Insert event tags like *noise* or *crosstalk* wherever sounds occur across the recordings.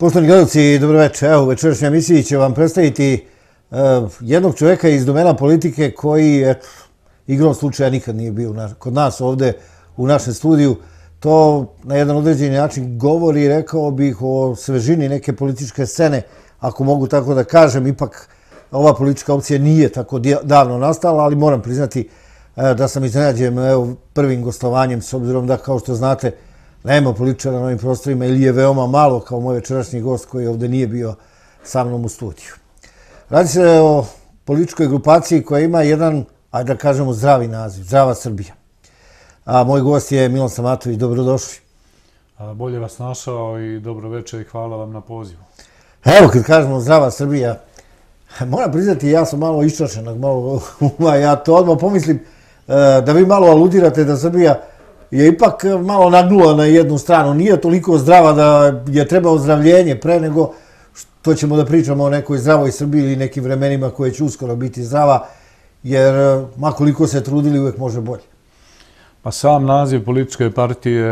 Poštovani gledalci, dobroveče. Evo, u emisija će vam predstaviti e, jednog čovjeka iz domena politike koji, eto, igrom slučaja nikad nije bio kod nas ovde u našem studiju. To na jedan određeni način govori, rekao bih, o svežini neke političke scene, ako mogu tako da kažem, ipak ova politička opcija nije tako davno nastala, ali moram priznati e, da sam iznenađen evo, prvim gostovanjem, s obzirom da, kao što znate, nema političara na ovim prostorima ili je veoma malo kao moj večerašnji gost koji ovdje nije bio sa mnom u studiju. Radi se o političkoj grupaciji koja ima jedan, ajde da kažemo, zdravi naziv, Zdrava Srbija. A moj gost je Milan Samatović, dobrodošli. A, bolje vas našao i dobro večer i hvala vam na pozivu. Evo, kad kažemo Zdrava Srbija, moram priznati, ja sam malo iščašenog, malo, *laughs* ja to odmah pomislim e, da vi malo aludirate da Srbija je ipak eh, malo nagnula na jednu stranu. Nije toliko zdrava da je treba ozdravljenje pre nego što ćemo da pričamo o nekoj zdravoj Srbiji ili nekim vremenima koje će uskoro biti zdrava, jer eh, makoliko se trudili uvek može bolje. Pa sam naziv političke partije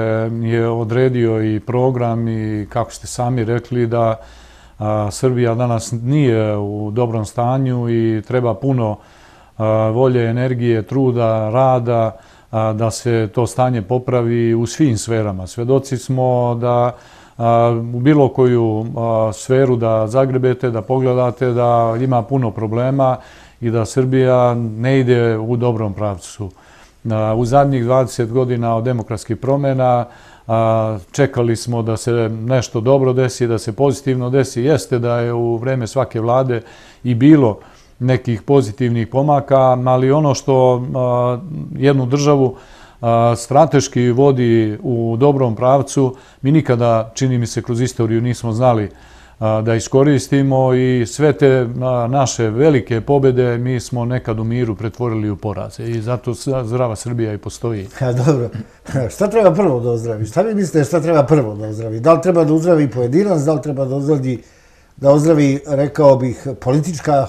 je odredio i program i kako ste sami rekli da Srbija danas nije u dobrom stanju i treba puno volje, energije, truda, rada, da se to stanje popravi u svim sverama. Svedoci smo da u bilo koju sferu da zagrebete, da pogledate, da ima puno problema i da Srbija ne ide u dobrom pravcu. U zadnjih 20 godina od demokratskih promjena čekali smo da se nešto dobro desi, da se pozitivno desi. Jeste da je u vreme svake vlade i bilo nekih pozitivnih pomaka, ali ono što jednu državu strateški vodi u dobrom pravcu, mi nikada, čini mi se, kroz istoriju nismo znali da iskoristimo i sve te naše velike pobjede mi smo nekad u miru pretvorili u poraze i zato zdrava Srbija i postoji. *laughs* Dobro, šta treba prvo da ozdravi? Šta mi mislite šta treba prvo da ozdravi? Da li treba da ozdravi pojedinac, da li treba da ozdravi, rekao bih, politička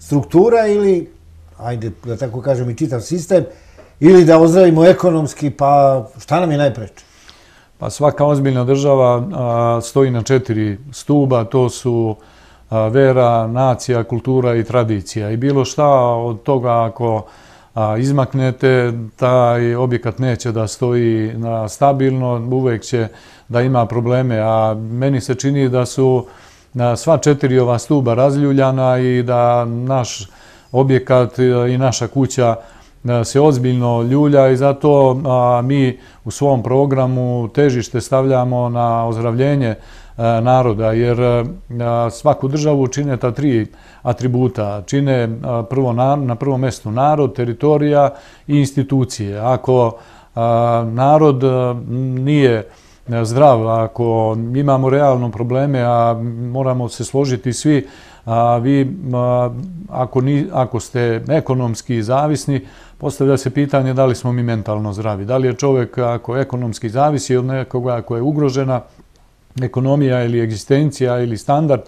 struktura ili, ajde da tako kažem, i čitav sistem, ili da ozdravimo ekonomski, pa šta nam je najpreče? Pa svaka ozbiljna država stoji na četiri stuba, to su vera, nacija, kultura i tradicija. I bilo šta od toga ako izmaknete, taj objekat neće da stoji na stabilno, uvek će da ima probleme. A meni se čini da su na sva četiri ova stuba razljuljana i da naš objekat e, i naša kuća e, se ozbiljno ljulja i zato mi u svom programu težište stavljamo na ozdravljenje e, naroda, jer svaku državu čine ta tri atributa. Čine na prvom mestu narod, teritorija i institucije. Ako narod nije učinjen, E, zdrav, ako imamo realno probleme, a moramo se složiti svi, a vi ako ste ekonomski zavisni, postavlja se pitanje da li smo mi mentalno zdravi. Da li je čovjek ako ekonomski zavisi od nekoga ako je ugrožena ekonomija ili egzistencija ili standard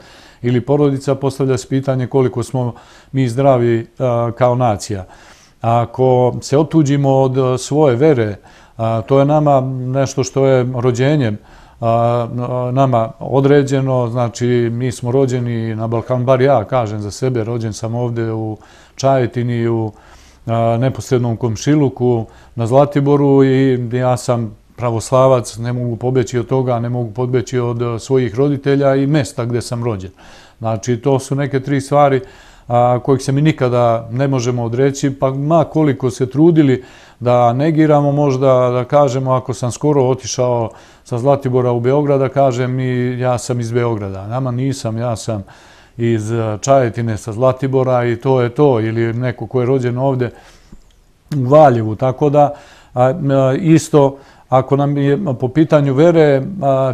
ili porodica, postavlja se pitanje koliko smo mi zdravi kao nacija. Ako se otuđimo od svoje vere, To je nama nešto što je rođenjem nama određeno, znači mi smo rođeni na Balkan, bar ja kažem za sebe, rođen sam ovde u Čajetini, u neposrednom Komšiluku, na Zlatiboru i ja sam pravoslavac, ne mogu pobeći od toga, ne mogu pobeći od e, svojih roditelja i mesta gdje sam rođen. Znači, to su neke tri stvari koje kojeg se mi nikada ne možemo odreći, pa ma koliko se trudili da negiramo, možda da kažemo ako sam skoro otišao sa Zlatibora u Beograda, kažem i ja sam iz Beograda. Nama nisam, ja sam iz e, Čajetine sa Zlatibora i to je to, ili neko ko je rođen ovde u Valjevu. Tako da, e, isto, ako nam je po pitanju vere,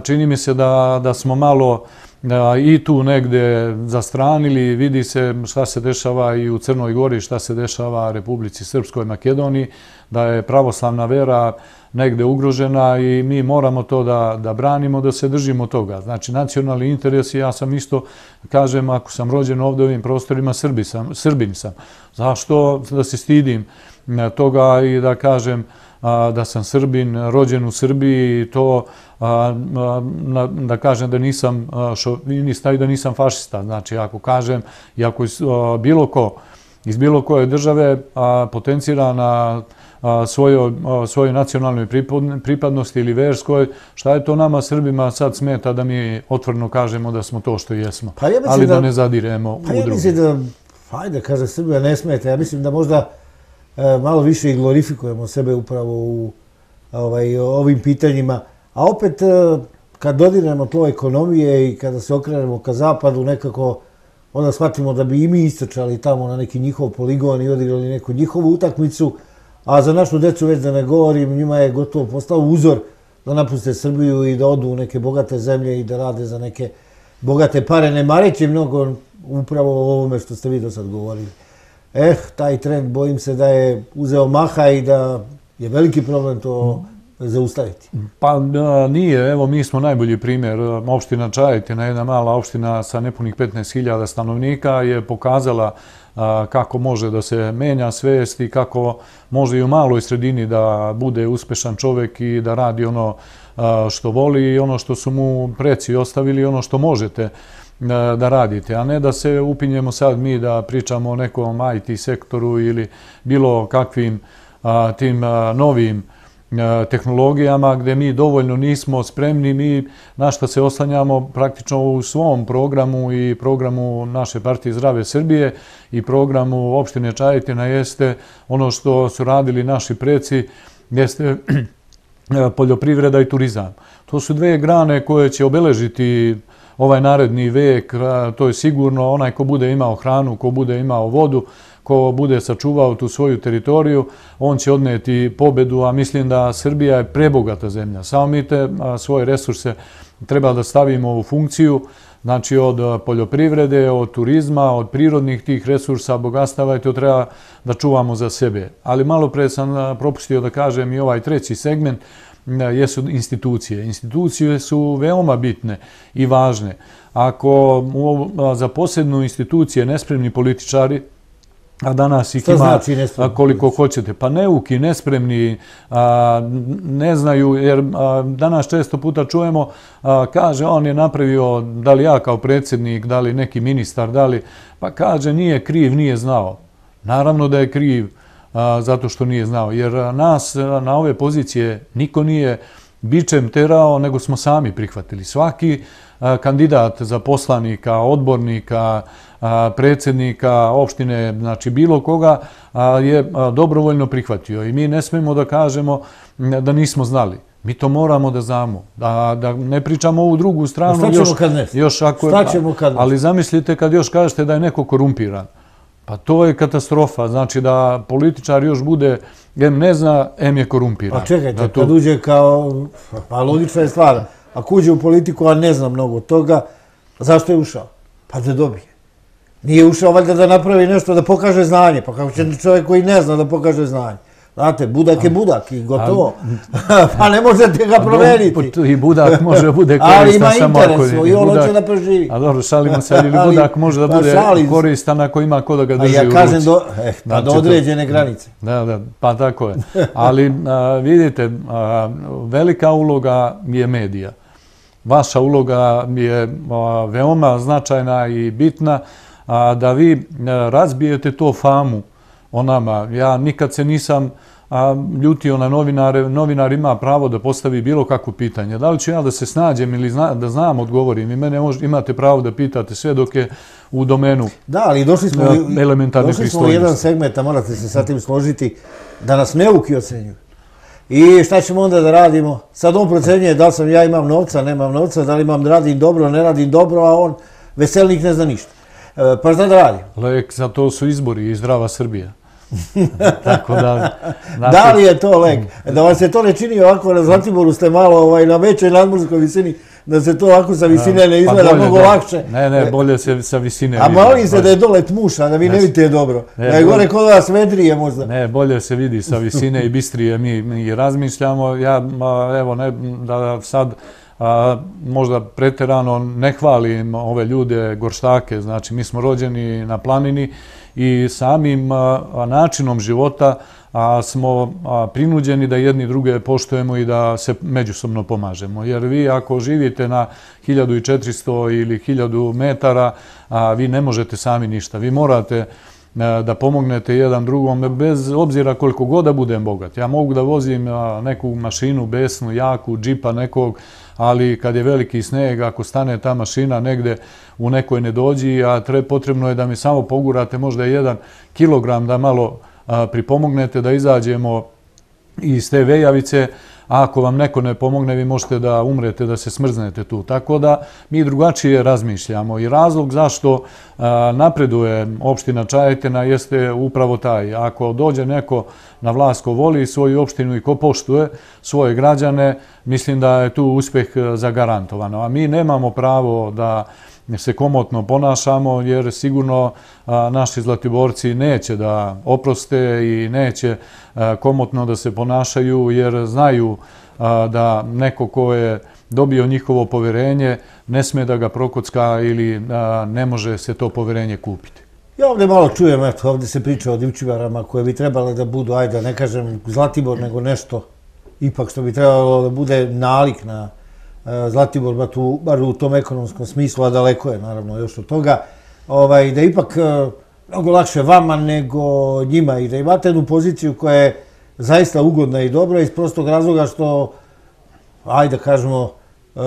čini mi se da smo malo da i tu negde zastranili, vidi se šta se dešava i u Crnoj Gori, šta se dešava Republici Srpskoj Makedoniji, da je pravoslavna vera negde ugrožena i mi moramo to da, da branimo, da se držimo toga. Znači, nacionalni interes ja sam isto, kažem, ako sam rođen ovde ovim prostorima, Srbi sam, Srbin sam. Zašto da se stidim toga i da kažem, da sam Srbin, rođen u Srbiji i to da kažem da nisam šovinista i da nisam fašista. Znači, ako kažem, i ako bilo ko iz bilo koje države potencira na svojoj svojo nacionalnoj pripadnosti ili verskoj, šta je to nama Srbima sad smeta da mi otvrno kažemo da smo to što jesmo, pa ali da, ne zadiremo pa u drugi. Pa ja mislim da, hajde, kaže Srbija, ne smeta. Ja mislim da možda E, malo više i glorifikujemo sebe upravo u ovaj, ovim pitanjima. A opet, e, kad dodiramo tlo ekonomije i kada se okrenemo ka zapadu, nekako onda shvatimo da bi i mi istočali tamo na neki njihov poligon i odigrali neku njihovu utakmicu, a za našu decu već da ne govorim, njima je gotovo postao uzor da napuste Srbiju i da odu u neke bogate zemlje i da rade za neke bogate pare, ne mareći mnogo upravo o ovome što ste vi do sad govorili eh, taj trend bojim se da je uzeo maha i da je veliki problem to zaustaviti. Pa nije, evo mi smo najbolji primjer, opština Čajetina, jedna mala opština sa nepunih 15.000 stanovnika je pokazala kako može da se menja svest i kako može i u maloj sredini da bude uspešan čovek i da radi ono što voli i ono što su mu preci ostavili i ono što možete da radite, a ne da se upinjemo sad mi da pričamo o nekom IT sektoru ili bilo kakvim tim novim tehnologijama gdje mi dovoljno nismo spremni, mi na što se oslanjamo praktično u svom programu i programu naše partije Zdrave Srbije i programu opštine Čajetina jeste ono što su radili naši preci, jeste *clears throat* poljoprivreda i turizam. To su dve grane koje će obeležiti ovaj naredni vek, to je sigurno onaj ko bude imao hranu, ko bude imao vodu, ko bude sačuvao tu svoju teritoriju, on će odneti pobedu, a mislim da Srbija je prebogata zemlja. Samo mi te svoje resurse treba da stavimo u funkciju, znači od poljoprivrede, od turizma, od prirodnih tih resursa, bogastava i to treba da čuvamo za sebe. Ali malo pre sam propustio da kažem i ovaj treći segment, jesu institucije. Institucije su veoma bitne i važne. Ako za posebnu institucije nespremni političari, a danas ih ima znači koliko hoćete, pa neuki, nespremni, ne znaju, jer danas često puta čujemo, kaže, on je napravio, da li ja kao predsjednik, da li neki ministar, da li, pa kaže, nije kriv, nije znao. Naravno da je kriv zato što nije znao. Jer nas na ove pozicije niko nije bičem terao, nego smo sami prihvatili. Svaki kandidat za poslanika, odbornika, predsjednika, opštine, znači bilo koga, je dobrovoljno prihvatio. I mi ne smemo da kažemo da nismo znali. Mi to moramo da znamo. Da ne pričamo ovu drugu stranu. Stačemo kad ne. Stačemo kad Ali zamislite kad još kažete da je neko korumpiran. Pa to je katastrofa. Znači da političar još bude, M ne zna, M je korumpiran. Pa čekajte, to... kad uđe kao... Pa logična je stvar. Ako uđe u politiku, a ne zna mnogo toga, zašto je ušao? Pa da dobije. Nije ušao valjda da napravi nešto, da pokaže znanje. Pa kako će čovjek koji ne zna da pokaže znanje? Znate, budak je budak i gotovo. *laughs* Pa ne možete ga promeniti. Pa I budak može bude *laughs* koristan samo ako je. Ali ima interes, i on hoće da preživi. A dobro, šalimo se, ali *laughs* budak može da pa bude koristan ako ima ko da ga drži u ruci. Ja kažem do eh, pa znači, određene granice. Da, da, pa tako je. Ali vidite, velika uloga je medija. Vaša uloga je veoma značajna i bitna da vi razbijete to famu o nama. Ja nikad se nisam ljutio na novinare. Novinar ima pravo da postavi bilo kako pitanje. Da li ću ja da se snađem ili da znam, odgovorim. I mene mož, imate pravo da pitate sve dok je u domenu Da, ali došli smo, na, li, došli smo u jedan segment, a morate se sa tim složiti, da nas ne uki ocenju. I šta ćemo onda da radimo? Sad on procenjuje da li sam ja imam novca, nemam novca, da li imam da radim dobro, ne radim dobro, a on veselnik ne zna ništa. E, pa šta da radi? Lek za to su izbori i zdrava Srbija. *laughs* Tako da... Da li je to lek? Da vam se to ne čini ovako na Zlatiboru ste malo ovaj, na većoj nadmorskoj visini, da se to ovako sa visine ne pa izgleda mnogo lakše. Ne, ne, bolje se sa visine A mali se da je dole tmuša, da vi ne, vidite je dobro. Ne, da je gore kod vas vedrije možda. Ne, bolje se vidi sa visine i bistrije mi, mi razmišljamo. Ja, evo, ne, da sad možda preterano ne hvalim ove ljude, gorštake, znači mi smo rođeni na planini i samim načinom života smo prinuđeni da jedni druge poštojemo i da se međusobno pomažemo. Jer vi ako živite na 1400 ili 1000 metara, vi ne možete sami ništa. Vi morate da pomognete jedan drugom bez obzira koliko god da budem bogat. Ja mogu da vozim neku mašinu besnu, jaku, džipa nekog, ali kad je veliki sneg, ako stane ta mašina negde u nekoj ne dođi, a potrebno je da mi samo pogurate možda jedan kilogram da malo pripomognete da izađemo iz te vejavice, a ako vam neko ne pomogne, vi možete da umrete, da se smrznete tu. Tako da mi drugačije razmišljamo i razlog zašto napreduje opština Čajetina jeste upravo taj. Ako dođe neko na vlast ko voli svoju opštinu i ko poštuje svoje građane, mislim da je tu uspeh e, zagarantovano. A mi nemamo pravo da se komotno ponašamo, jer sigurno naši zlatiborci neće da oproste i neće komotno da se ponašaju, jer znaju da neko ko je dobio njihovo poverenje ne sme da ga prokocka ili ne može se to poverenje kupiti. Ja ovdje malo čujem, ovdje se priča o divčivarama koje bi trebalo da budu, ajde, ne kažem Zlatibor, nego nešto ipak što bi trebalo da bude nalik na E, Zlatibor tu, bar u tom ekonomskom smislu, a daleko je naravno još od toga, ovaj, da ipak e, mnogo lakše vama nego njima i da imate jednu poziciju koja je zaista ugodna i dobra iz prostog razloga što, ajde da kažemo, e,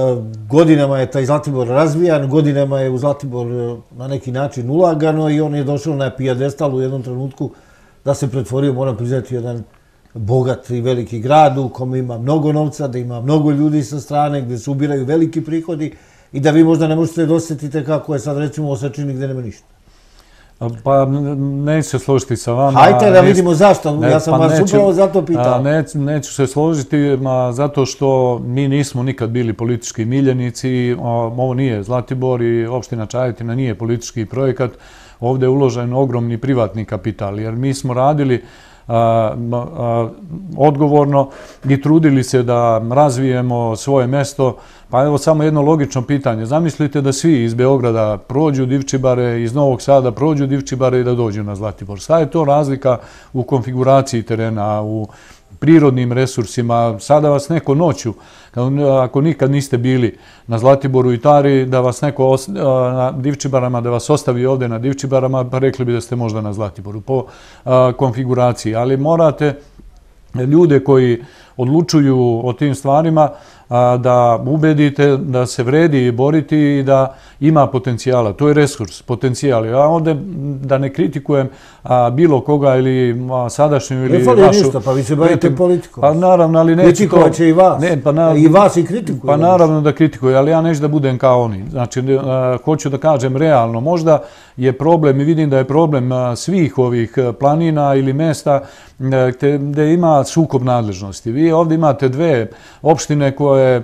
godinama je taj Zlatibor razvijan, godinama je u Zlatibor na neki način ulagano i on je došao na pijadestal u jednom trenutku da se pretvorio, moram priznati, jedan bogat i veliki grad u kom ima mnogo novca, da ima mnogo ljudi sa strane, gdje se ubiraju veliki prihodi i da vi možda ne možete da osjetite kako je sad recimo osačini gdje nema ništa. Pa neću se složiti sa vama. Hajte da vidimo zašto, ja sam pa vas neću, upravo zato pitao. Ne, neću se složiti, ma zato što mi nismo nikad bili politički miljenici, ovo nije Zlatibor i opština Čajetina nije politički projekat, ovde je uložen ogromni privatni kapital, jer mi smo radili odgovorno i trudili se da razvijemo svoje mesto. Pa evo samo jedno logično pitanje. Zamislite da svi iz Beograda prođu divčibare, iz Novog Sada prođu divčibare i da dođu na Zlatibor. Sada je to razlika u konfiguraciji terena, u prirodnim resursima. Sada vas neko noću, ako nikad niste bili na Zlatiboru i Tari, da vas neko na divčibarama, da vas ostavi ovdje na divčibarama, pa rekli bi da ste možda na Zlatiboru po konfiguraciji. Ali morate ljude koji odlučuju o tim stvarima da ubedite da se vredi boriti i da ima potencijala, to je resurs, potencijal. A onda da ne kritikujem bilo koga ili a, sadašnju ili vašu... Ne fali ništa, pa vi se bavite politikom. Pa naravno, ali neće Kritikovat će i vas. Ne, pa naravno, I vas i kritikujem. Pa naravno da kritikujem, ali ja neću da budem kao oni. Znači, hoću da kažem realno, možda je problem i vidim da je problem svih ovih planina ili mesta gdje ima sukob nadležnosti. Vi ovdje imate dve opštine koje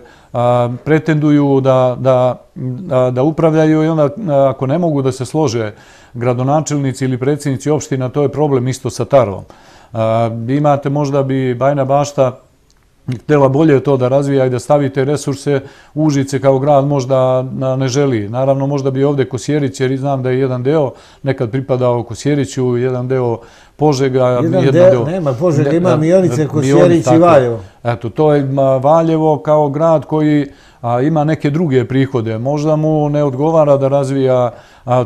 pretenduju da, da, da upravljaju i onda ako ne mogu da se slože gradonačelnici ili predsjednici opština, to je problem isto sa Tarlom. Imate možda bi Bajna Bašta htjela bolje to da razvija i da stavite resurse, Užice kao grad možda ne želi. Naravno, možda bi ovdje Kosjerić, jer znam da je jedan deo nekad pripadao Kosjeriću, jedan deo Požega, jedan deo... Nema Požega, ima Mionice, Kosjerić i Valjevo. Eto, to je Valjevo kao grad koji a ima neke druge prihode. Možda mu ne odgovara da razvija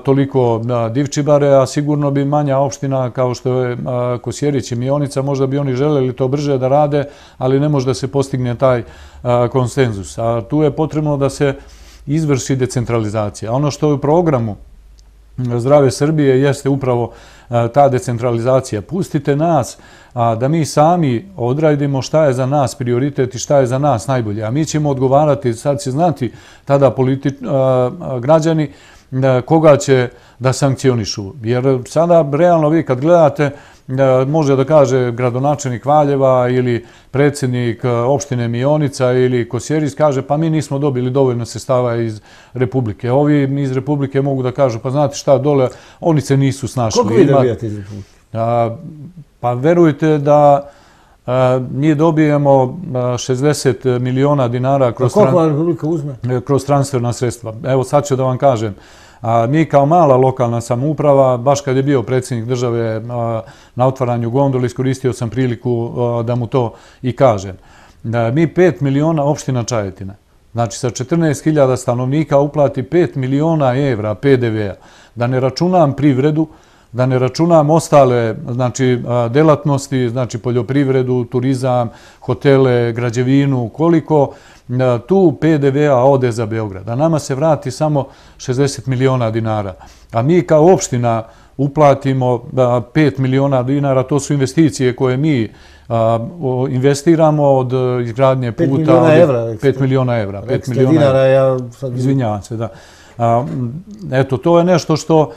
toliko divčibare, a sigurno bi manja opština kao što je Kosjerić i Mionica, možda bi oni želeli to brže da rade, ali ne može da se postigne taj konsenzus. A Tu je potrebno da se izvrši decentralizacija. Ono što je u programu Zdrave Srbije jeste upravo E, ta decentralizacija. Pustite nas da mi sami odradimo šta je za nas prioritet i šta je za nas najbolje. A mi ćemo odgovarati, sad će znati tada e, građani e, koga će da sankcionišu. Jer sada, realno, vi kad gledate može da kaže gradonačenik Valjeva ili predsjednik e, opštine Mijonica ili Kosjeris kaže pa mi nismo dobili dovoljno sestava iz Republike. Ovi iz Republike mogu da kažu pa znate šta dole, oni se nisu snašli. Koliko vi dobijate iz Republike? Pa verujte da e, mi dobijemo 60 e, miliona dinara kroz, kroz transferna sredstva. Evo sad ću da vam kažem. Mi kao mala lokalna samuprava, baš kad je bio predsjednik države na otvaranju gondola, iskoristio sam priliku da mu to i kažem. Mi 5 miliona opština Čajetina, znači sa 14.000 stanovnika uplati 5 miliona evra PDV-a, da ne računam privredu, da ne računam ostale znači, delatnosti, znači poljoprivredu, turizam, hotele, građevinu, koliko tu PDV-a ode za Beograd. A nama se vrati samo 60 miliona dinara. A mi kao opština uplatimo 5 miliona dinara, to su investicije koje mi investiramo od izgradnje puta... 5 miliona evra. 5 miliona evra. 5 miliona Ja Izvinjavam se, da. Eto, to je nešto što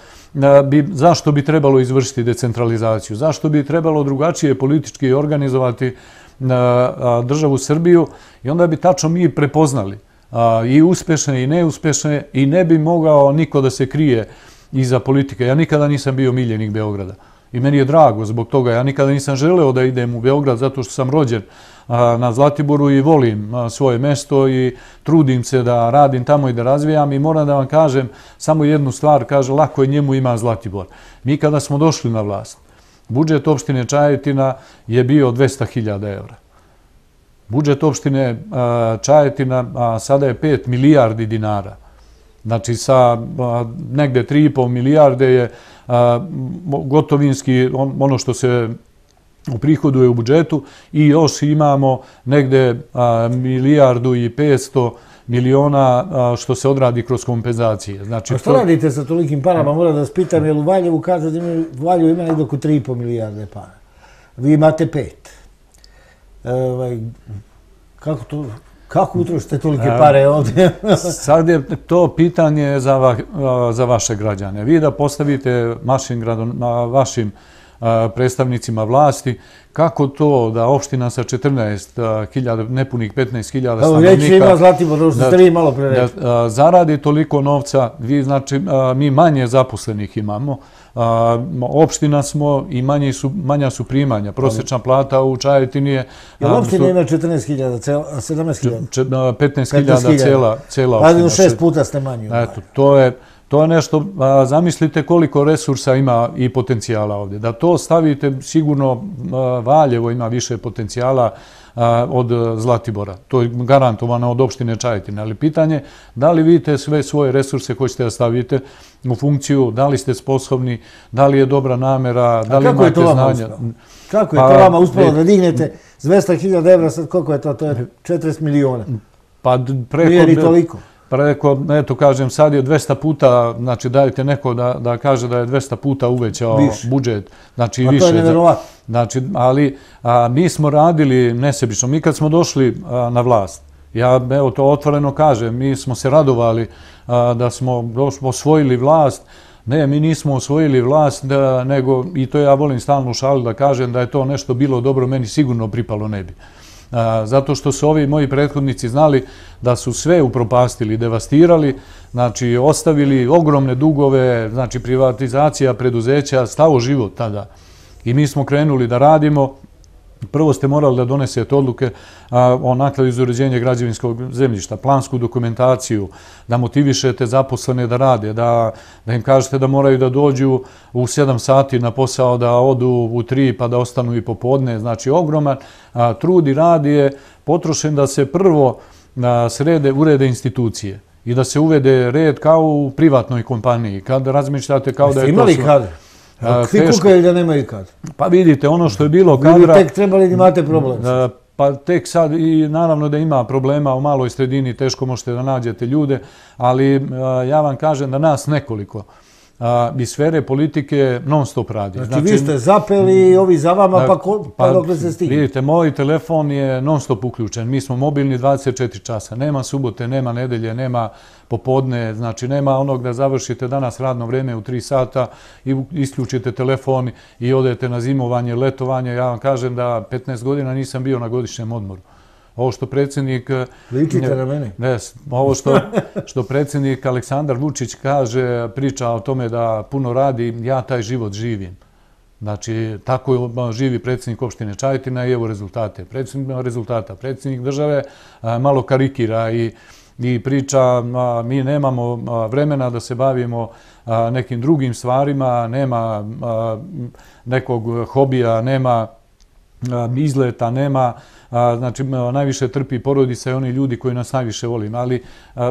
zašto bi trebalo izvršiti decentralizaciju, zašto bi trebalo drugačije politički organizovati državu Srbiju i onda bi tačno mi prepoznali i uspešne i neuspešne i ne bi mogao niko da se krije iza politike. Ja nikada nisam bio miljenik Beograda i meni je drago zbog toga. Ja nikada nisam želeo da idem u Beograd zato što sam rođen na Zlatiboru i volim svoje mesto i trudim se da radim tamo i da razvijam i moram da vam kažem samo jednu stvar, kaže, lako je njemu ima Zlatibor. Mi kada smo došli na vlast, budžet opštine Čajetina je bio 200.000 evra. Budžet opštine Čajetina sada je 5 milijardi dinara. Znači, sa negde 3,5 milijarde je gotovinski, ono što se u prihodu je u budžetu i još imamo negde milijardu i 500 miliona što se odradi kroz kompenzacije. Znači, a što radite sa tolikim parama? Moram da spitam, pitam, jer u Valjevu kaže da imaju Valjevu ima negde oko 3,5 milijarde para. Vi imate pet. Ovaj, kako to... Kako utrošite tolike pare ovdje? *laughs* Sad je to pitanje za vaše građane. Vi da postavite vašim predstavnicima vlasti. Kako to da opština sa 14.000, nepunih 15.000 stanovnika, ono da zaradi toliko novca, znači, mi manje zaposlenih imamo, opština smo i manja su primanja. Prosečna plata u Čajetini je... Je li opština ima 14.000, 17.000? 15.000 cela opština. Radimo šest puta ste manju. Eto, ovaj. to je... To je nešto, zamislite koliko resursa ima i potencijala ovdje. Da to stavite, sigurno Valjevo ima više potencijala od Zlatibora. To je garantovano od opštine Čajetina. Ali pitanje, da li vidite sve svoje resurse koje ćete stavite u funkciju, da li ste sposobni, da li je dobra namera, da li imate znanja? Kako je to vama uspjelo pa, da dignete 200.000 evra, sad koliko je to? To je 40 miliona. Pa preko... Nije li toliko? Be... Pa rekao, eto kažem, sad je 200 puta, znači dajte neko da, da kaže da je 200 puta uvećao budžet. Znači i pa više. to je Znači, ali mi smo radili nesebično. Mi kad smo došli na vlast, ja evo to otvoreno kažem, mi smo se radovali da smo došli, osvojili vlast, Ne, mi nismo osvojili vlast, nego, i to ja volim stalno u šali da kažem, da je to nešto bilo dobro, meni sigurno pripalo ne bi zato što su ovi moji prethodnici znali da su sve upropastili, devastirali, znači ostavili ogromne dugove, znači privatizacija, preduzeća, stavo život tada. I mi smo krenuli da radimo, Prvo ste morali da donesete odluke o nakladu za uređenje građevinskog zemljišta, plansku dokumentaciju, da motivišete zaposlene da rade, da, da im kažete da moraju da dođu u 7 sati na posao, da odu u 3 pa da ostanu i popodne. Znači ogroman trud i rad je potrošen da se prvo srede, urede institucije i da se uvede red kao u privatnoj kompaniji. Kad razmišljate kao da je to... Imali kad? Svi kukaju da nema ikad. Pa vidite, ono što je bilo kadra... Vi tek trebali da imate problem. Pa tek sad, i naravno da ima problema u maloj sredini, teško možete da nađete ljude, ali ja vam kažem da nas nekoliko a, iz sfere politike non stop radi. Znači, znači vi ste zapeli i ovi za vama, pa, ko, pa, pa se stigne? Vidite, moj telefon je non stop uključen. Mi smo mobilni 24 časa. Nema subote, nema nedelje, nema popodne. Znači, nema onog da završite danas radno vreme u 3 sata i isključite telefon i odete na zimovanje, letovanje. Ja vam kažem da 15 godina nisam bio na godišnjem odmoru ovo što predsjednik... Eh, Ličite na mene. Ne, ovo što, *laughs* što predsjednik Aleksandar Vučić kaže, priča o tome da puno radi, ja taj život živim. Znači, tako živi predsjednik opštine Čajtina i evo rezultate. Predsjednik rezultata. Predsjednik države eh, malo karikira i i priča, mi nemamo vremena da se bavimo eh, nekim drugim stvarima, nema nekog hobija, nema izleta, nema, znači najviše trpi porodice i oni ljudi koji nas najviše volim, ali,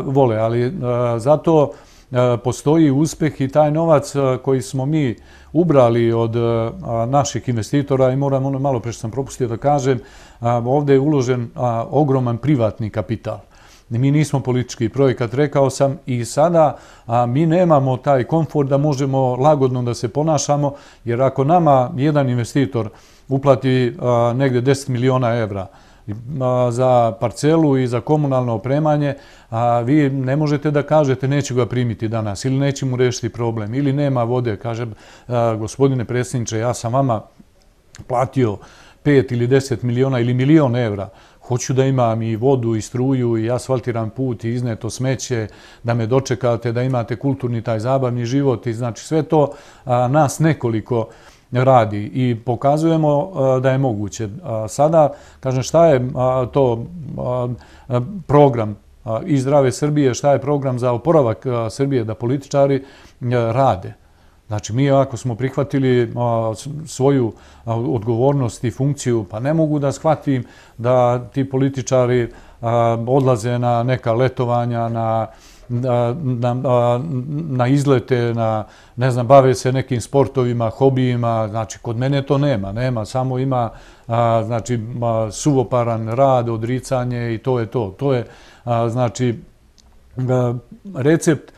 vole. Ali zato postoji uspeh i taj novac koji smo mi ubrali od naših investitora i moram ono malo pre sam propustio da kažem, ovdje je uložen ogroman privatni kapital. Mi nismo politički projekat, rekao sam, i sada a, mi nemamo taj komfort da možemo lagodno da se ponašamo, jer ako nama jedan investitor uplati negde 10 miliona evra za parcelu i za komunalno opremanje, vi ne možete da kažete neću ga primiti danas ili neću mu rešiti problem ili nema vode. Kaže, gospodine predsjedniče, ja sam vama platio 5 ili 10 miliona ili milion evra. Hoću da imam i vodu i struju i asfaltiran put i izneto smeće, da me dočekate, da imate kulturni taj zabavni život i znači sve to nas nekoliko radi i pokazujemo e, da je moguće. E, sada, kažem, šta je e, to program i zdrave Srbije, šta je program za oporavak Srbije da političari rade? Znači, mi ako smo prihvatili svoju odgovornost i funkciju, pa ne mogu da shvatim da ti političari odlaze na neka letovanja, na na, na izlete, na, ne znam, bave se nekim sportovima, hobijima, znači kod mene to nema, nema, samo ima znači, suvoparan rad, odricanje i to je to. To je znači recept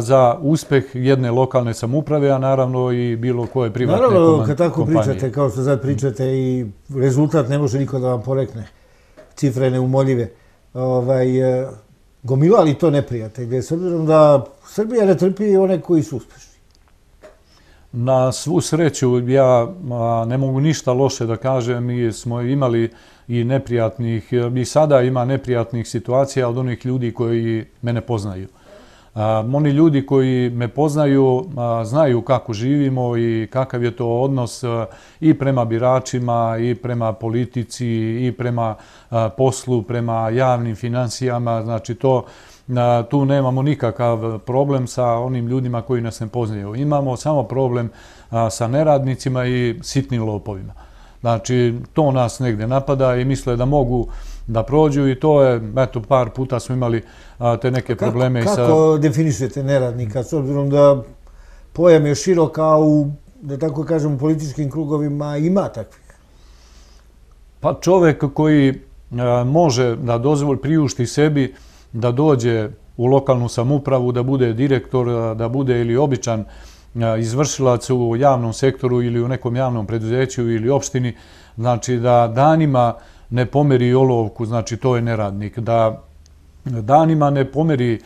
za uspeh jedne lokalne samuprave, a naravno i bilo koje privatne kompanije. Naravno, kad tako pričate, kao što sad pričate, i rezultat ne može niko da vam porekne. Cifre neumoljive. Ovaj, e, gomilali to neprijatelje, s obzirom da Srbija ne trpi one koji su uspješni. Na svu sreću ja ne mogu ništa loše da kažem, mi smo imali i neprijatnih, i sada ima neprijatnih situacija od onih ljudi koji mene poznaju. Oni ljudi koji me poznaju znaju kako živimo i kakav je to odnos i prema biračima, i prema politici, i prema poslu, prema javnim financijama. Znači to, tu nemamo nikakav problem sa onim ljudima koji nas ne poznaju. Imamo samo problem sa neradnicima i sitnim lopovima. Znači, to nas negde napada i misle da mogu da prođu i to je, eto, par puta smo imali te neke probleme i sa... Kako definišete neradnika, s obzirom da pojam je širok, a u, da tako kažem, u političkim krugovima ima takvih? Pa čovek koji e, može da dozvol priušti sebi da dođe u lokalnu samupravu, da bude direktor, da bude ili običan e, izvršilac u javnom sektoru ili u nekom javnom preduzeću ili opštini, znači da danima ne pomeri olovku, znači to je neradnik, da danima ne pomeri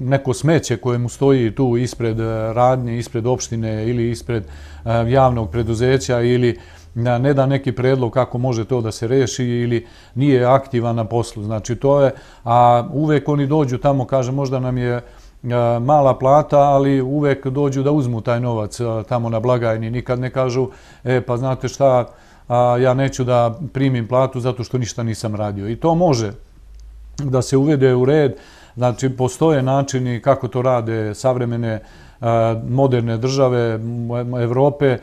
neko smeće koje mu stoji tu ispred radnje, ispred opštine ili ispred javnog preduzeća ili ne da neki predlog kako može to da se reši ili nije aktivan na poslu. Znači to je, a uvek oni dođu tamo, kaže možda nam je mala plata, ali uvek dođu da uzmu taj novac tamo na blagajni. Nikad ne kažu, e pa znate šta, ja neću da primim platu zato što ništa nisam radio. I to može, da se uvede u red. Znači, postoje načini kako to rade savremene e, moderne države Evrope. E,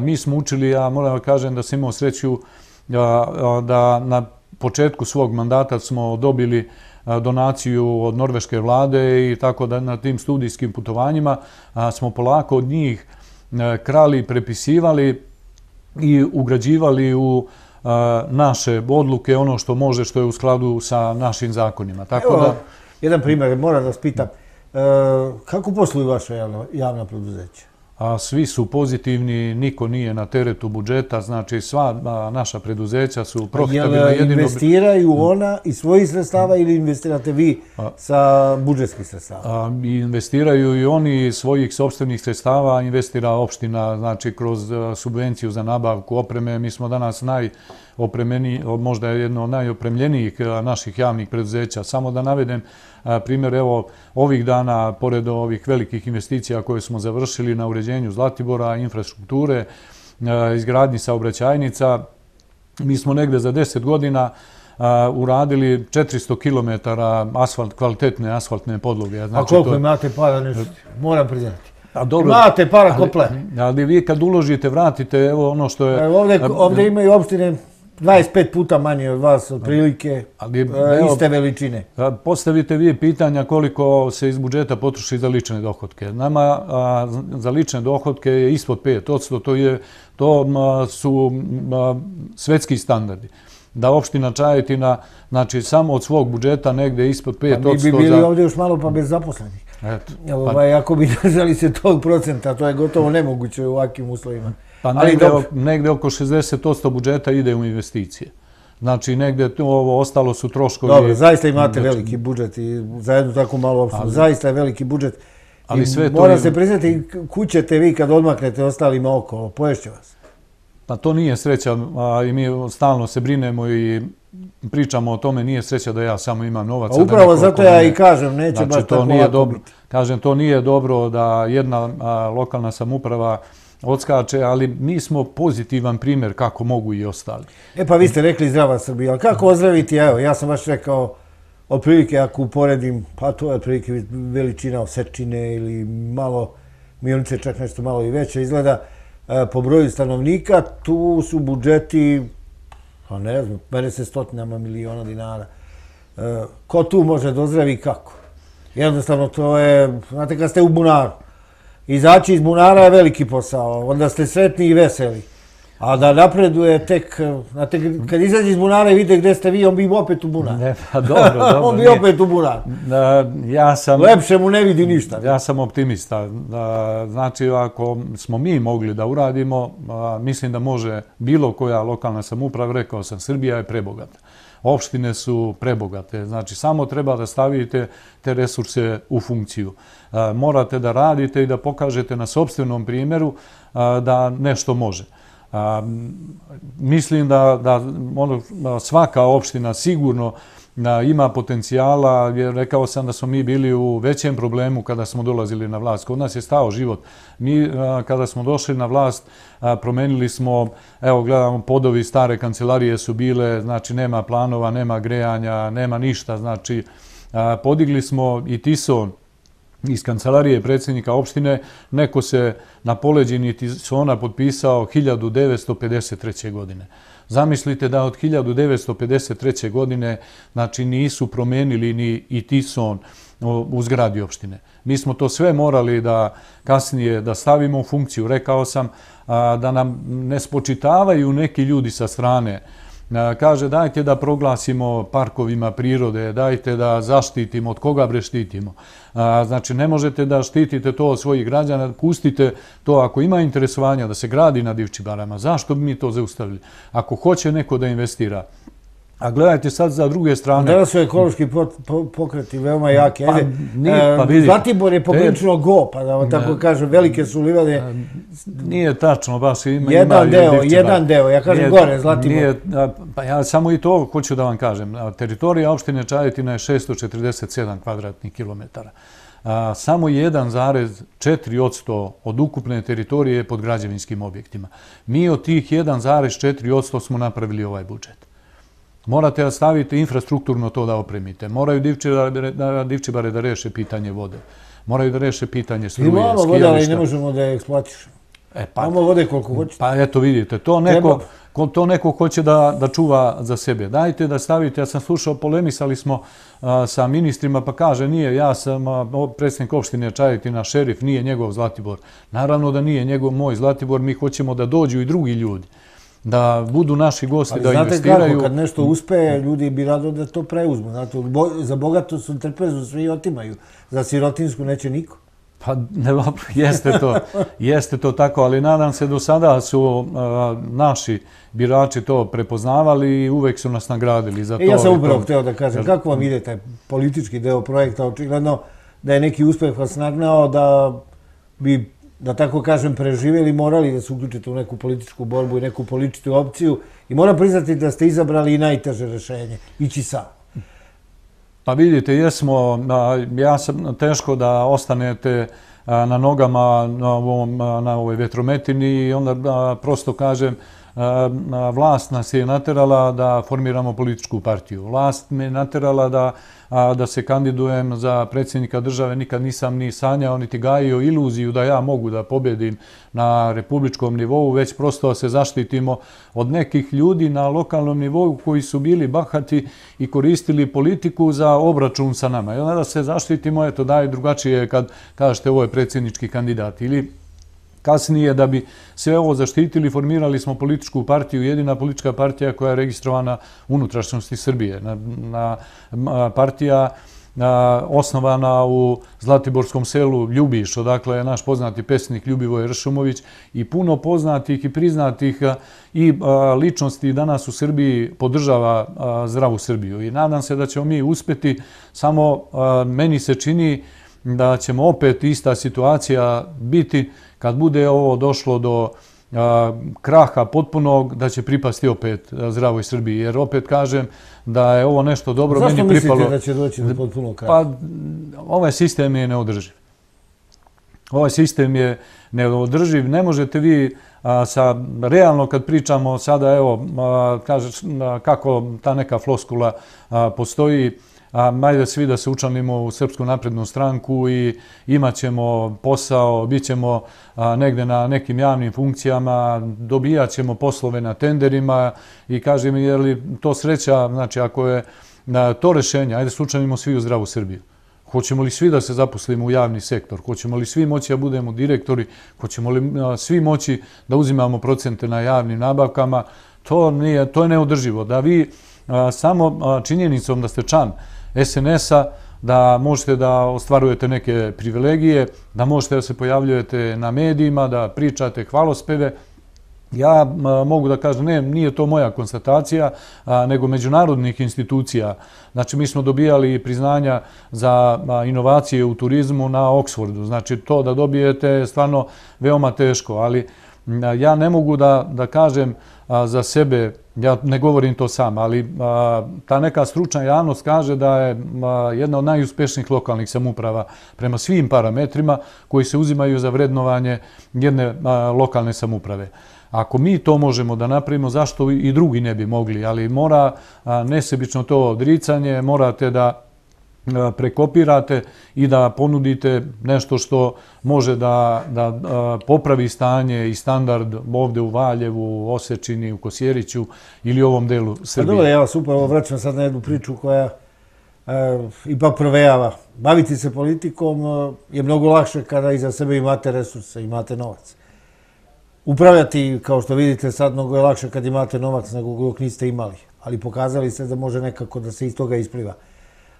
mi smo učili, ja moram da kažem da sam imao sreću e, da na početku svog mandata smo dobili donaciju od norveške vlade i tako da na tim studijskim putovanjima smo polako od njih krali, prepisivali i ugrađivali u naše odluke, ono što može, što je u skladu sa našim zakonima. Tako da... Evo, jedan primjer, moram da vas pitam. E, kako posluju vaše javno preduzeće? a svi su pozitivni, niko nije na teretu budžeta, znači sva naša preduzeća su profitabilna. Jel jedino... investiraju ona i svojih sredstava ili investirate vi sa budžetskih sredstava? A, investiraju i oni svojih sobstvenih sredstava, investira opština, znači kroz subvenciju za nabavku opreme. Mi smo danas naj opremeni, možda je jedno od najopremljenijih naših javnih preduzeća. Samo da navedem primjer, evo, ovih dana, pored ovih velikih investicija koje smo završili na uređenju Zlatibora, infrastrukture, izgradnji saobraćajnica, mi smo negde za 10 godina uradili 400 km asfalt, kvalitetne asfaltne podloge. Znači, A koliko imate para, nešto, moram priznati. A dobro, imate para ali, kople. Ali vi kad uložite, vratite, evo ono što je... Pa ovdje, ovdje imaju opštine 25 puta manje od vas, otprilike, ali, e, ali, iste veličine. Postavite vi pitanja koliko se iz budžeta potroši za lične dohodke. Nama za lične dohodke je ispod 5%, to, je, to su svetski standardi. Da opština Čajetina, znači samo od svog budžeta negde ispod 5%. Pa mi bi bili ovdje još malo pa bez zaposlenih. Eto, pa- ovaj, Ako bi *laughs* držali se tog procenta, to je gotovo nemoguće u ovakvim uslovima. Pa negde, negde oko 60% budžeta ide u investicije. Znači, negde to, ovo ostalo su troškovi... Dobro, zaista imate veliki budžet i za jednu takvu malu opštinu. Zaista je veliki budžet. Ali sve to mora je... se priznati, kućete vi kad odmaknete ostalima oko, poješće vas. Pa to nije sreća, a i mi stalno se brinemo i pričamo o tome, nije sreća da ja samo imam novac. A pa upravo zato ja i kažem, neće znači, baš to tako nije dobro, biti. Kažem, to nije dobro da jedna lokalna samuprava odskače, ali mi smo pozitivan primjer kako mogu i ostali. E pa vi ste rekli zdrava Srbija, ali kako ozdraviti, evo, ja sam baš rekao, otprilike ako uporedim, pa to je otprilike veličina osečine ili malo, milionice čak nešto malo i veće izgleda, e, po broju stanovnika, tu su budžeti, pa ne znam, mene se stotinama miliona dinara. E, ko tu može dozdravi kako? Jednostavno, to je, znate, kad ste u bunaru, izaći iz bunara je veliki posao, onda ste sretni i veseli. A da napreduje tek, znate, kad izađe iz bunara i vide gde ste vi, on bi opet u bunar. Ne, pa dobro, *laughs* dobro. on bi nije. opet u bunar. ja sam... Lepše mu ne vidi ništa. Ja sam optimista. Da, znači, ako smo mi mogli da uradimo, mislim da može bilo koja lokalna samuprava, rekao sam, Srbija je prebogata opštine su prebogate. Znači, samo treba da stavite te resurse u funkciju. E, morate da radite i da pokažete na sobstvenom primjeru e, da nešto može. E, mislim da ono, svaka opština sigurno da ima potencijala, jer rekao sam da smo mi bili u većem problemu kada smo dolazili na vlast. Kod nas je stao život. Mi kada smo došli na vlast, promenili smo, evo gledamo, podovi stare kancelarije su bile, znači nema planova, nema grejanja, nema ništa, znači podigli smo i tison iz kancelarije predsjednika opštine, neko se na poleđini tisona potpisao 1953. godine. Zamislite da od 1953. godine znači, nisu promenili ni i Tison u zgradi opštine. Mi smo to sve morali da kasnije da stavimo u funkciju. Rekao sam da nam ne spočitavaju neki ljudi sa strane E, kaže dajte da proglasimo parkovima prirode, dajte da zaštitimo, od koga bre štitimo. E, znači ne možete da štitite to od svojih građana, pustite to ako ima interesovanja da se gradi na divčibarama, zašto bi mi to zaustavili? Ako hoće neko da investira, A gledajte sad za druge strane... Da su ekološki pokreti veoma jake. Pa, e, pa vidim. Zlatibor je poprično go, pa da vam tako kažem, velike su livade. E, nije tačno, baš imaju ima jedan deo, jedan deo, ja kažem gore, Zlatibor. Nije, pa ja samo i to hoću da vam kažem. Teritorija opštine Čajetina je 647 kvadratnih kilometara. Samo 1,4% od ukupne teritorije je pod građevinskim objektima. Mi od tih 1,4% smo napravili ovaj budžet. Morate da staviti infrastrukturno to da opremite. Moraju divčibare da, da, da reše pitanje vode. Moraju da reše pitanje struje, skijališta. Imamo vode, ali ne možemo da je eksploatiš. E, Imamo pa- vode koliko hoćete. Pa eto vidite, to neko, to neko hoće da, da čuva za sebe. Dajte da stavite, ja sam slušao, polemisali smo sa ministrima, pa kaže nije, ja sam a, predsjednik opštine Čajetina, šerif, nije njegov Zlatibor. Naravno da nije njegov moj Zlatibor, mi hoćemo da dođu i drugi ljudi da budu naši gosti, da znate investiraju. Znate kako, kad nešto uspe, ljudi bi rado da to preuzmu. Znate, za bogato su trpezu, svi otimaju. Za sirotinsku neće niko. Pa, ne, jeste to, jeste to tako, ali nadam se do sada su naši birači to prepoznavali i uvek su nas nagradili za e, to. ja sam upravo htio da kažem, Jer... kako vam ide taj politički deo projekta, očigledno da je neki uspeh vas nagnao da bi da tako kažem, preživjeli, morali da se uključite u neku političku borbu i neku političku opciju i moram priznati da ste izabrali i najteže rešenje, ići sam. Pa vidite, jesmo, ja sam teško da ostanete na nogama na, ovom, na ovoj vetrometini i onda prosto kažem, Ehm, vlast nas je naterala da formiramo političku partiju. Vlast me naterala da da se kandidujem za predsjednika države, nikad nisam ni sanjao, niti gajio iluziju da ja mogu da pobjedim na republičkom nivou, već prosto se zaštitimo od nekih ljudi na lokalnom nivou koji su bili bahati i koristili politiku za obračun sa nama. I onda da se zaštitimo, eto daj drugačije kad kažete ovo je predsjednički kandidat ili Kasnije, da bi sve ovo zaštitili, formirali smo političku partiju, jedina politička partija koja je registrovana u unutrašnjosti Srbije. Partija osnovana u Zlatiborskom selu Ljubiš, odakle je naš poznati pesnik Ljubivoj Ršumović i puno poznatih i priznatih i ličnosti danas u Srbiji podržava zdravu Srbiju. I nadam se da ćemo mi uspeti, samo meni se čini da ćemo opet ista situacija biti kad bude ovo došlo do kraha potpunog da će pripasti opet zdravoj Srbiji. Jer opet kažem da je ovo nešto dobro meni pripalo. Zašto mislite da će doći do potpunog kraha? Pa ovaj sistem je neodrživ. Ovaj sistem je neodrživ. Ne možete vi sa, realno kad pričamo sada, evo, kažeš kako ta neka floskula postoji, postoji, a majde svi da se učanimo u Srpsku naprednu stranku i imat ćemo posao, bit ćemo negde na nekim javnim funkcijama, dobijat ćemo poslove na tenderima i kaže mi je li to sreća, znači ako je to rešenje, ajde se učanimo svi u zdravu Srbiju. Hoćemo li svi da se zaposlimo u javni sektor? Hoćemo li svi moći da budemo direktori? Hoćemo li svi moći da uzimamo procente na javnim nabavkama? To, nije, to je neodrživo. Da vi samo a, činjenicom da ste član, SNS-a, da možete da ostvarujete neke privilegije, da možete da se pojavljujete na medijima, da pričate hvalospeve. Ja mogu da kažem, ne, nije to moja konstatacija, nego međunarodnih institucija. Znači, mi smo dobijali priznanja za inovacije u turizmu na Oxfordu. Znači, to da dobijete je stvarno veoma teško, ali ja ne mogu da kažem za sebe, ja ne govorim to sam, ali ta neka stručna javnost kaže da je jedna od najuspešnijih lokalnih samuprava prema svim parametrima koji se uzimaju za vrednovanje jedne lokalne samuprave. Ako mi to možemo da napravimo, zašto i drugi ne bi mogli? Ali mora nesebično to odricanje, morate da E, prekopirate i da ponudite nešto što može da e, popravi stanje i standard ovde u Valjevu, u Osečini, u Kosjeriću ili u ovom delu pa Srbije. Dobro, ja vas upravo vraćam sad na jednu priču koja e, ipak provejava. Baviti se politikom je mnogo lakše kada iza sebe imate resurse, imate novac. Upravljati, kao što vidite sad, mnogo je lakše kada imate novac nego dok niste imali. Ali pokazali ste da može nekako da se iz toga ispliva